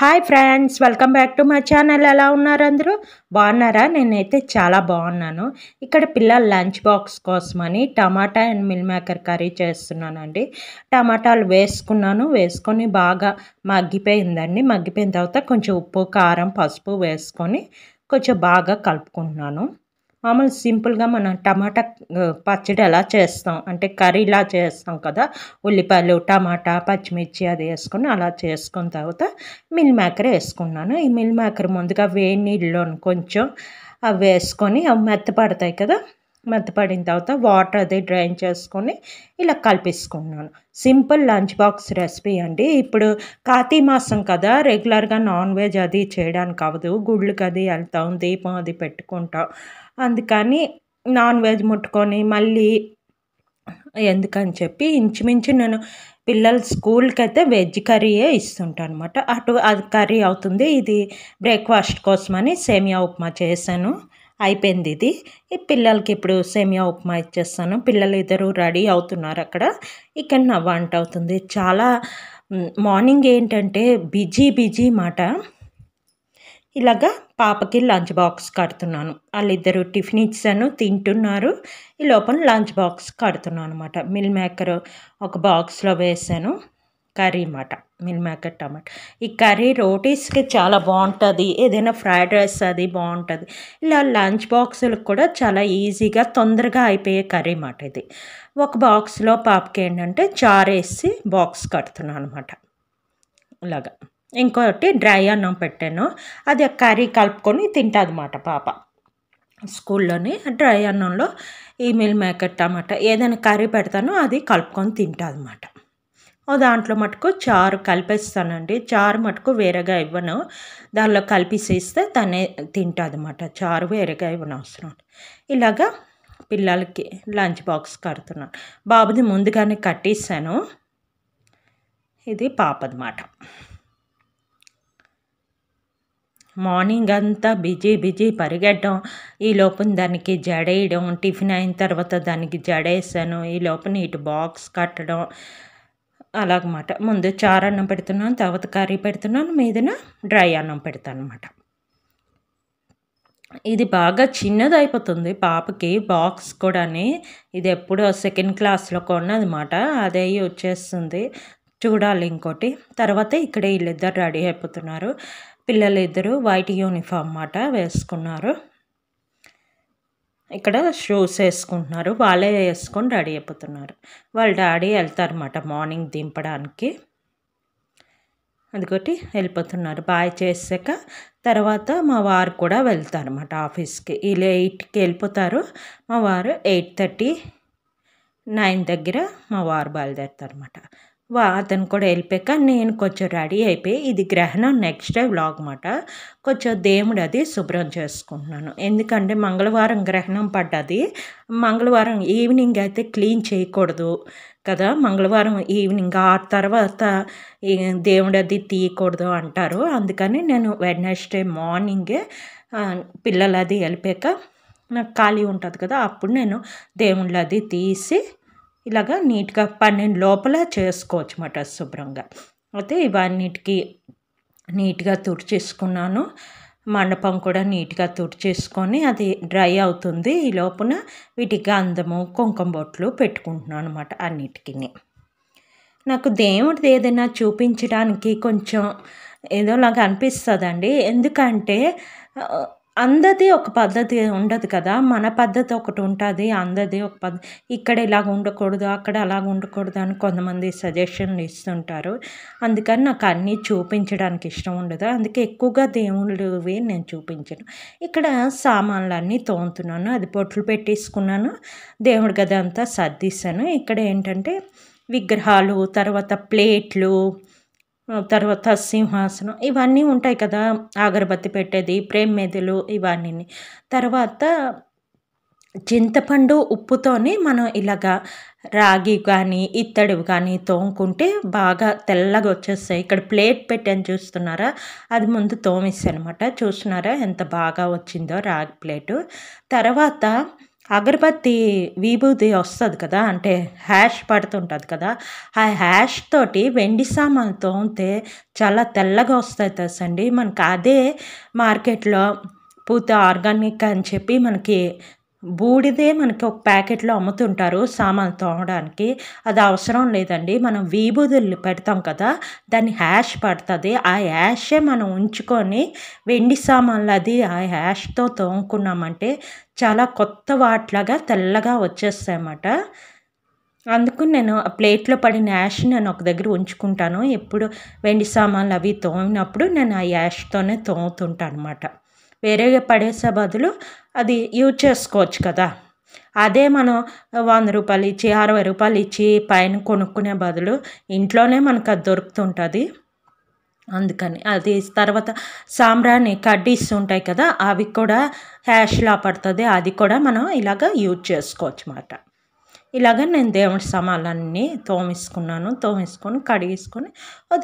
hi friends welcome back to మా channel ఎలా ఉన్నారు అందరూ బాగున్నారా నేనైతే చాలా బాగున్నాను ఇక్కడ పిల్లల లంచ్ బాక్స్ కోసమని టమాటా అండ్ మిల్ మేకర్ కర్రీ చేస్తున్నానండి టమాటాలు వేసుకున్నాను వేసుకొని బాగా మగ్గిపోయిందండి మగ్గిపోయిన తర్వాత కొంచెం ఉప్పు కారం పసుపు వేసుకొని కొంచెం బాగా కలుపుకుంటున్నాను మామూలు సింపుల్గా మనం టమాటా పచ్చడి ఎలా చేస్తాం అంటే కర్రీలా చేస్తాం కదా ఉల్లిపాయలు టమాటా పచ్చిమిర్చి అది వేసుకొని అలా చేసుకున్న తర్వాత మిల్ మేకర్ వేసుకున్నాను ఈ మిల్ మేకర్ ముందుగా వేడి నీళ్ళలో కొంచెం అవి వేసుకొని అవి మెత్తపడతాయి కదా మెత్తపడిన తర్వాత వాటర్ అది డ్రైన్ చేసుకొని ఇలా కలిపిస్తున్నాను సింపుల్ లంచ్ బాక్స్ రెసిపీ అండి ఇప్పుడు కాతి మాసం కదా రెగ్యులర్గా నాన్ వెజ్ అది చేయడానికి అవ్వదు గుళ్ళకి అది వెళ్తాం దీపం అది పెట్టుకుంటాం అందుకని నాన్ వెజ్ ముట్టుకొని మళ్ళీ ఎందుకని చెప్పి ఇంచుమించు నేను పిల్లలు స్కూల్కి అయితే వెజ్ కర్రీయే ఇస్తుంటాను అనమాట అటు అది కర్రీ అవుతుంది ఇది బ్రేక్ఫాస్ట్ కోసమని సేమియా ఉప్మా చేశాను అయిపోయింది ఇది ఈ పిల్లలకి ఇప్పుడు సేమియా ఉప్మా ఇచ్చేస్తాను పిల్లలు ఇద్దరు రెడీ అవుతున్నారు అక్కడ ఇక్కడ నా వంట అవుతుంది చాలా మార్నింగ్ ఏంటంటే బిజీ బిజీ మాట ఇలాగా పాపకి లంచ్ బాక్స్ కడుతున్నాను వాళ్ళిద్దరూ టిఫిన్ ఇచ్చాను తింటున్నారు ఈ లోపల లంచ్ బాక్స్ కడుతున్నాను అనమాట మిల్ మేకర్ ఒక బాక్స్లో వేసాను కర్రీ అన్నమాట మిల్ మేకర్ టమాటా ఈ కర్రీ రోటీస్కి చాలా బాగుంటుంది ఏదైనా ఫ్రైడ్ రైస్ అది బాగుంటుంది ఇలా లంచ్ బాక్సులకు కూడా చాలా ఈజీగా తొందరగా అయిపోయే కర్రీ అన్నమాట ఇది ఒక బాక్స్లో పాపకి ఏంటంటే చారేసి బాక్స్ కడుతున్నాను అనమాట ఇలాగా ఇంకోటి డ్రై అన్నం పెట్టాను అది కర్రీ కలుపుకొని తింటుందన్నమాట పాప స్కూల్లోని డ్రై అన్నంలో ఈ మిల్ మేకెట్ టమాటా ఏదైనా కర్రీ పెడతానో అది కలుపుకొని తింటుందన్నమాట దాంట్లో మటుకు చారు కలిపేస్తానండి చారు మటుకు వేరేగా ఇవ్వను దానిలో కలిపేసేస్తే తనే తింటుందన్నమాట చారు వేరేగా ఇవ్వను అవసరం ఇలాగా పిల్లలకి లంచ్ బాక్స్ కడుతున్నాను బాబుది ముందుగానే కట్టేసాను ఇది పాప అన్నమాట మార్నింగ్ అంతా బిజీ బిజీ పరిగెట్టడం ఈ లోపల దానికి జడేయడం టిఫిన్ అయిన తర్వాత దానికి జడేసాను ఈ లోపల ఇటు బాక్స్ కట్టడం అలాగమాట ముందు చారు అన్నం పెడుతున్నాను తర్వాత కర్రీ పెడుతున్నాను మీదన డ్రై అన్నం పెడతాను అనమాట ఇది బాగా చిన్నదైపోతుంది పాపకి బాక్స్ కూడాని ఇది ఎప్పుడో సెకండ్ క్లాస్లో అనమాట అదే వచ్చేస్తుంది చూడాలి ఇంకోటి తర్వాత ఇక్కడ వీళ్ళిద్దరు రెడీ అయిపోతున్నారు పిల్లలు ఇద్దరు వైట్ యూనిఫామ్ అన్నమాట వేసుకున్నారు ఇక్కడ షూస్ వేసుకుంటున్నారు వాళ్ళే వేసుకొని రెడీ అయిపోతున్నారు వాళ్ళ డాడీ వెళ్తారన్నమాట మార్నింగ్ దింపడానికి అందుకొట్టి వెళ్ళిపోతున్నారు బాయ్ చేసాక తర్వాత మా వారు కూడా వెళ్తారన్నమాట ఆఫీస్కి వీళ్ళు ఎయిట్కి వెళ్ళిపోతారు మా వారు ఎయిట్ థర్టీ నైన్ దగ్గర మా వారు బయలుదేరుతారన్నమాట వా అతను కూడా వెళ్ళిపోయాక నేను కొంచెం రెడీ అయిపోయి ఇది గ్రహణం నెక్స్ట్ డే వ్లాగ్ అనమాట కొంచెం దేవుడు అది శుభ్రం చేసుకుంటున్నాను ఎందుకంటే మంగళవారం గ్రహణం పడ్డది మంగళవారం ఈవినింగ్ అయితే క్లీన్ చేయకూడదు కదా మంగళవారం ఈవినింగ్ ఆ తర్వాత దేవుడు అది తీయకూడదు అంటారు అందుకని నేను వెడ్నెస్డే మార్నింగే పిల్లలు అది వెళ్ళిపోయాక నాకు ఖాళీ ఉంటుంది కదా అప్పుడు నేను దేవుళ్ళది తీసి ఇలాగా నీట్గా పన్నెండు లోపల చేసుకోవచ్చు అన్నమాట శుభ్రంగా అయితే ఇవన్నిటికి నీట్గా తుడిచేసుకున్నాను మండపం కూడా నీట్గా తుడిచేసుకొని అది డ్రై అవుతుంది ఈ లోపున వీటికి అందము కుంకుమ బొట్లు పెట్టుకుంటున్నాను అనమాట అన్నిటికీ నాకు దేవుడిది ఏదైనా చూపించడానికి కొంచెం ఏదోలాగా అనిపిస్తుందండి ఎందుకంటే అందది ఒక పద్ధతి ఉండదు కదా మన పద్ధతి ఒకటి ఉంటుంది అందది ఒక పద్ధతి ఇక్కడ ఇలాగ ఉండకూడదు అక్కడ అలాగ ఉండకూడదు అని కొంతమంది సజెషన్లు ఇస్తుంటారు అందుకని నాకు అన్నీ చూపించడానికి ఇష్టం ఉండదు అందుకే ఎక్కువగా దేవుళ్ళవి నేను చూపించను ఇక్కడ సామాన్లన్నీ తోముతున్నాను అది బొట్లు పెట్టేసుకున్నాను దేవుడి గది అంతా సర్దిస్తాను ఇక్కడ ఏంటంటే విగ్రహాలు తర్వాత ప్లేట్లు తర్వాత సింహాసనం ఇవన్నీ ఉంటాయి కదా అగరబత్తి పెట్టేది ప్రేమ మెదులు ఇవన్నీ తర్వాత చింతపండు ఉప్పుతోనే మనం ఇలాగా రాగి కానీ ఇత్తడి కానీ తోముకుంటే బాగా తెల్లగా వచ్చేస్తాయి ఇక్కడ ప్లేట్ పెట్టాను చూస్తున్నారా అది ముందు తోమేస్తాయి అనమాట చూస్తున్నారా ఎంత బాగా వచ్చిందో రాగి ప్లేటు తర్వాత అగరబత్తి విభూతి వస్తుంది కదా అంటే హ్యాష్ పడుతుంటుంది కదా ఆ హ్యాష్ తోటి వెండి సామాన్లు తోమితే చాలా తెల్లగా వస్తాయి తెలుసండి మనకు అదే మార్కెట్లో పూత ఆర్గానిక్ అని చెప్పి మనకి బూడిదే మనకి ఒక ప్యాకెట్లో అమ్ముతుంటారు సామాన్లు తోమడానికి అది అవసరం లేదండి మనం వీబూదులు పెడతాం కదా దాన్ని హ్యాష్ పడుతుంది ఆ హ్యాషే మనం ఉంచుకొని వెండి సామాన్లు అది ఆ హ్యాష్తో తోముకున్నామంటే చాలా కొత్త వాటిలాగా తెల్లగా వచ్చేస్తాయన్నమాట అందుకు నేను ఆ ప్లేట్లో పడిన యాష్ నేను ఒక దగ్గర ఉంచుకుంటాను ఎప్పుడు వెండి సామాన్లు అవి తోమినప్పుడు నేను ఆ యాష్తోనే తోముతుంటాను అనమాట వేరేగా పడేసే బదులు అది యూజ్ చేసుకోవచ్చు కదా అదే మనం వంద రూపాయలు ఇచ్చి అరవై రూపాయలు ఇచ్చి పైన కొనుక్కునే బదులు ఇంట్లోనే మనకు అది దొరుకుతుంటుంది అందుకని అది తర్వాత సాంబ్రాన్ని కడ్డీస్ ఉంటాయి కదా అవి కూడా హ్యాష్లా పడుతుంది అది కూడా మనం ఇలాగ యూజ్ చేసుకోవచ్చు అన్నమాట ఇలాగ నేను దేవుడి సమాలన్నీ తోమేసుకున్నాను తోమేసుకొని కడిగేసుకొని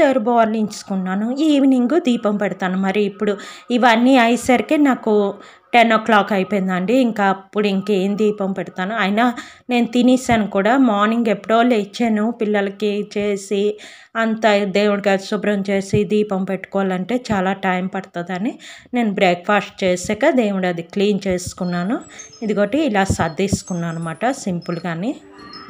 దేవుడి బోర్లించుకున్నాను ఈవినింగ్ దీపం పెడతాను మరి ఇప్పుడు ఇవన్నీ అయ్యేసరికి నాకు టెన్ ఓ క్లాక్ అయిపోయిందండి ఇంకా అప్పుడు ఇంకేం దీపం పెడతాను అయినా నేను తినేసాను కూడా మార్నింగ్ ఎప్పుడో లేచాను పిల్లలకి చేసి అంత దేవుడికి శుభ్రం చేసి దీపం పెట్టుకోవాలంటే చాలా టైం పడుతుందని నేను బ్రేక్ఫాస్ట్ చేసాక దేవుడు అది క్లీన్ చేసుకున్నాను ఇదిగోటి ఇలా సర్దేసుకున్నాను అనమాట సింపుల్గాని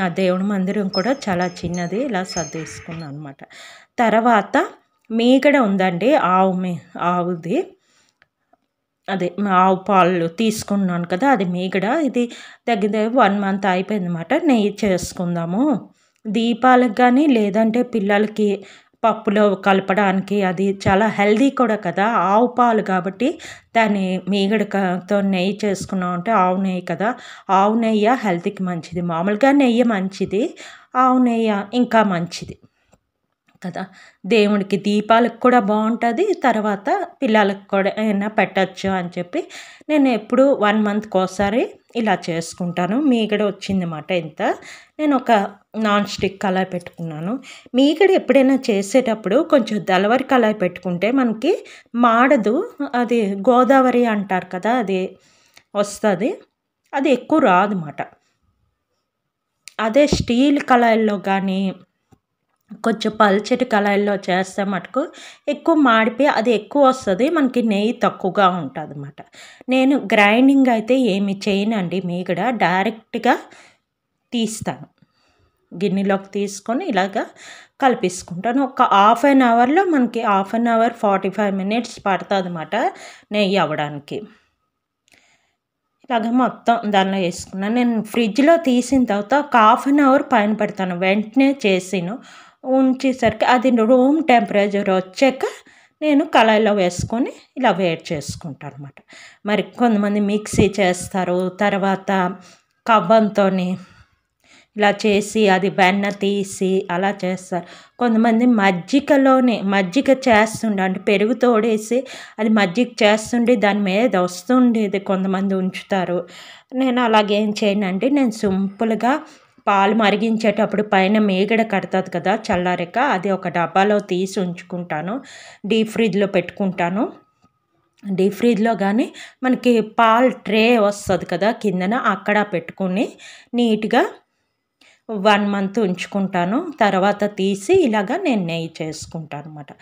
నా దేవుడి మందిరం కూడా చాలా చిన్నది ఇలా సర్దేసుకున్నాను అనమాట తర్వాత మీగడ ఉందండి ఆవు మీ ఆవుది అదే ఆవు పాలు తీసుకున్నాను కదా అది మీగడ ఇది దగ్గర వన్ మంత్ అయిపోయింది అనమాట నెయ్యి చేసుకుందాము దీపాలకు కానీ లేదంటే పిల్లలకి పప్పులో కలపడానికి అది చాలా హెల్దీ కూడా కదా ఆవు పాలు కాబట్టి దాన్ని మీగడతో నెయ్యి చేసుకున్నాం అంటే ఆవు నెయ్యి కదా ఆవు నెయ్యి హెల్త్కి మంచిది మామూలుగా నెయ్యి మంచిది ఆవు నెయ్యి ఇంకా మంచిది కదా దేవుడికి దీపాలకు కూడా బాగుంటుంది తర్వాత పిల్లలకు కూడా ఏమైనా పెట్టచ్చు అని చెప్పి నేను ఎప్పుడు వన్ మంత్కి ఒకసారి ఇలా చేసుకుంటాను మీగడ వచ్చిందన్నమాట ఇంత నేను ఒక నాన్ స్టిక్ కలాయి పెట్టుకున్నాను మీగడ ఎప్పుడైనా చేసేటప్పుడు కొంచెం దలవరి కలాయి పెట్టుకుంటే మనకి మాడదు అది గోదావరి అంటారు కదా అది వస్తుంది అది ఎక్కువ రాదన్నమాట అదే స్టీల్ కళాయిల్లో కానీ కొంచెం పల్చటి కళాయిల్లో చేస్తే మటుకు ఎక్కువ మాడిపోయి అది ఎక్కువ వస్తుంది మనకి నెయ్యి తక్కువగా ఉంటుంది అన్నమాట నేను గ్రైండింగ్ అయితే ఏమి చేయనండి కూడా డైరెక్ట్గా తీస్తాను గిన్నెలోకి తీసుకొని ఇలాగా కలిపిసుకుంటాను ఒక హాఫ్ అన్ అవర్లో మనకి half an hour forty five minutes పడుతుంది అన్నమాట నెయ్యి అవ్వడానికి ఇలాగ మొత్తం దానిలో వేసుకున్నాను నేను ఫ్రిడ్జ్లో తీసిన తర్వాత ఒక హాఫ్ అన్ అవర్ పైన పెడతాను వెంటనే చేసాను ఉంచేసరికి అది రూమ్ టెంపరేచర్ వచ్చాక నేను కళాయిలో వేసుకొని ఇలా వేడి చేసుకుంటాను అనమాట మరి కొంతమంది మిక్సీ చేస్తారు తర్వాత కవ్వంతో ఇలా చేసి అది వెన్న తీసి అలా చేస్తారు కొంతమంది మజ్జిగలోనే మజ్జిగ చేస్తుండే అంటే పెరుగు తోడేసి అది మజ్జిగ చేస్తుండే దాని మీద వస్తుండేది కొంతమంది ఉంచుతారు నేను అలాగేం చేయనండి నేను సింపుల్గా పాలు మరిగించేటప్పుడు పైన మేగడ కడతాది కదా చల్లారాక అది ఒక డబ్బాలో తీసి ఉంచుకుంటాను డీప్ ఫ్రిడ్జ్లో పెట్టుకుంటాను డీప్ ఫ్రిడ్జ్లో కానీ మనకి పాలు ట్రే వస్తుంది కదా కిందన అక్కడ పెట్టుకుని నీట్గా వన్ మంత్ ఉంచుకుంటాను తర్వాత తీసి ఇలాగా నేను నెయ్యి చేసుకుంటాను అనమాట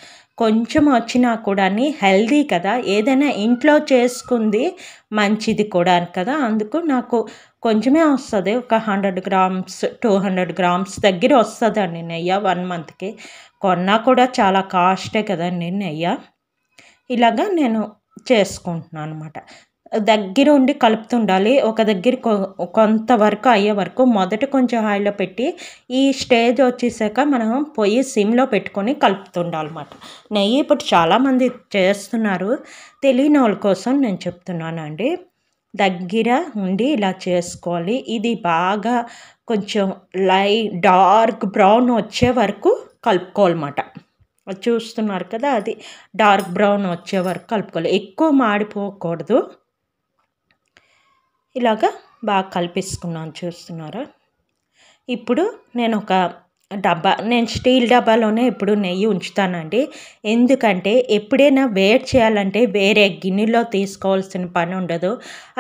కొంచెం వచ్చినా కూడా హెల్దీ కదా ఏదైనా ఇంట్లో చేసుకుంది మంచిది కూడా కదా అందుకు నాకు కొంచెమే వస్తుంది ఒక hundred grams two hundred grams దగ్గర వస్తుందండి నెయ్యి వన్ మంత్కి కొన్నా కూడా చాలా కాస్టే కదండి నెయ్యి ఇలాగా నేను చేసుకుంటున్నాను అనమాట దగ్గర ఉండి కలుపుతుండాలి ఒక దగ్గర కొంతవరకు అయ్యే వరకు మొదట కొంచెం ఆయిల్లో పెట్టి ఈ స్టేజ్ వచ్చేసాక మనం పొయ్యి సిమ్లో పెట్టుకొని కలుపుతుండాలన్నమాట నెయ్యి ఇప్పుడు చాలామంది చేస్తున్నారు తెలియని వాళ్ళ కోసం నేను చెప్తున్నానండి దగ్గర ఉండి ఇలా చేసుకోవాలి ఇది బాగా కొంచెం లై డార్క్ బ్రౌన్ వచ్చే వరకు కలుపుకోవాలన్నమాట చూస్తున్నారు కదా అది డార్క్ బ్రౌన్ వచ్చే వరకు కలుపుకోవాలి ఎక్కువ మాడిపోకూడదు ఇలాగ బాగా కలిపేసుకున్నాను చూస్తున్నారా ఇప్పుడు నేను ఒక డబ్బా నేను స్టీల్ డబ్బాలోనే ఇప్పుడు నెయ్యి ఉంచుతానండి ఎందుకంటే ఎప్పుడైనా వేడి చేయాలంటే వేరే గిన్నెలో తీసుకోవాల్సిన పని ఉండదు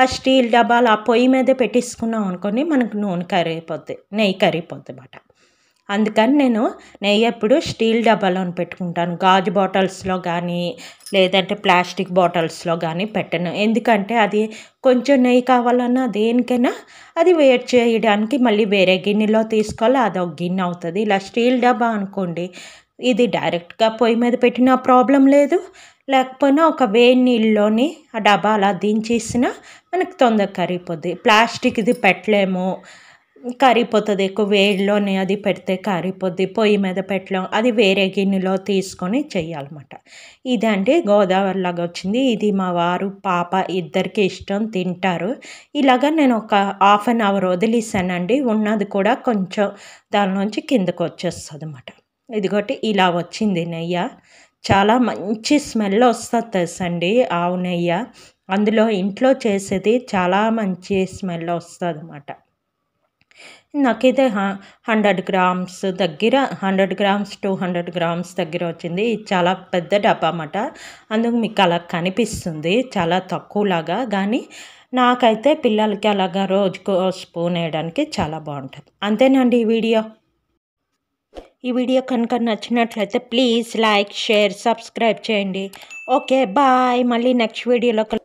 ఆ స్టీల్ డబ్బాలు ఆ పొయ్యి మీద పెట్టేసుకున్నాం అనుకోని మనకు నూనె కరిగిపోద్ది నెయ్యి కరిగిపోద్ది అన్నమాట అందుకని నేను నెయ్యి ఎప్పుడు స్టీల్ డబ్బాలోని పెట్టుకుంటాను గాజు బాటిల్స్లో కానీ లేదంటే ప్లాస్టిక్ బాటిల్స్లో కానీ పెట్టను ఎందుకంటే అది కొంచెం నెయ్యి కావాలన్నా దేనికైనా అది వేడి చేయడానికి మళ్ళీ వేరే గిన్నెలో తీసుకోవాలి అది ఒక గిన్నె అవుతుంది ఇలా స్టీల్ డబ్బా అనుకోండి ఇది డైరెక్ట్గా పొయ్యి మీద పెట్టినా ప్రాబ్లం లేదు లేకపోయినా ఒక వేడి నీళ్ళలోని ఆ డబ్బా అలా దించేసినా మనకు తొందరగా కరిగిపోద్ది ప్లాస్టిక్ ఇది పెట్టలేము కరిగిపోతుంది ఎక్కువ వేడిలోనే అది పెడితే కారిపోద్ది పొయ్యి మీద పెట్టడం అది వేరే గిన్నెలో తీసుకొని చేయాలన్నమాట ఇదండి గోదావరి లాగా వచ్చింది ఇది మా వారు పాప ఇద్దరికి ఇష్టం తింటారు ఇలాగ నేను ఒక హాఫ్ అన్ అవర్ వదిలేసానండి ఉన్నది కూడా కొంచెం దాని నుంచి కిందకు వచ్చేస్తుంది అనమాట ఇదిగోటి ఇలా వచ్చింది నెయ్య చాలా మంచి స్మెల్ వస్తుంది తెలుసండి ఆవు నెయ్య అందులో ఇంట్లో చేసేది చాలా మంచి స్మెల్ వస్తుంది అన్నమాట నాకైతే హండ్రెడ్ గ్రామ్స్ దగ్గర hundred grams two hundred grams దగ్గర వచ్చింది చాలా పెద్ద డబ్బా అన్నమాట అందుకు మీకు అలా కనిపిస్తుంది చాలా తక్కువలాగా కానీ నాకైతే పిల్లలకి అలాగా రోజుకు స్పూన్ వేయడానికి చాలా బాగుంటుంది అంతేనండి ఈ వీడియో ఈ వీడియో కనుక నచ్చినట్లయితే ప్లీజ్ లైక్ షేర్ సబ్స్క్రైబ్ చేయండి ఓకే బాయ్ మళ్ళీ నెక్స్ట్ వీడియోలో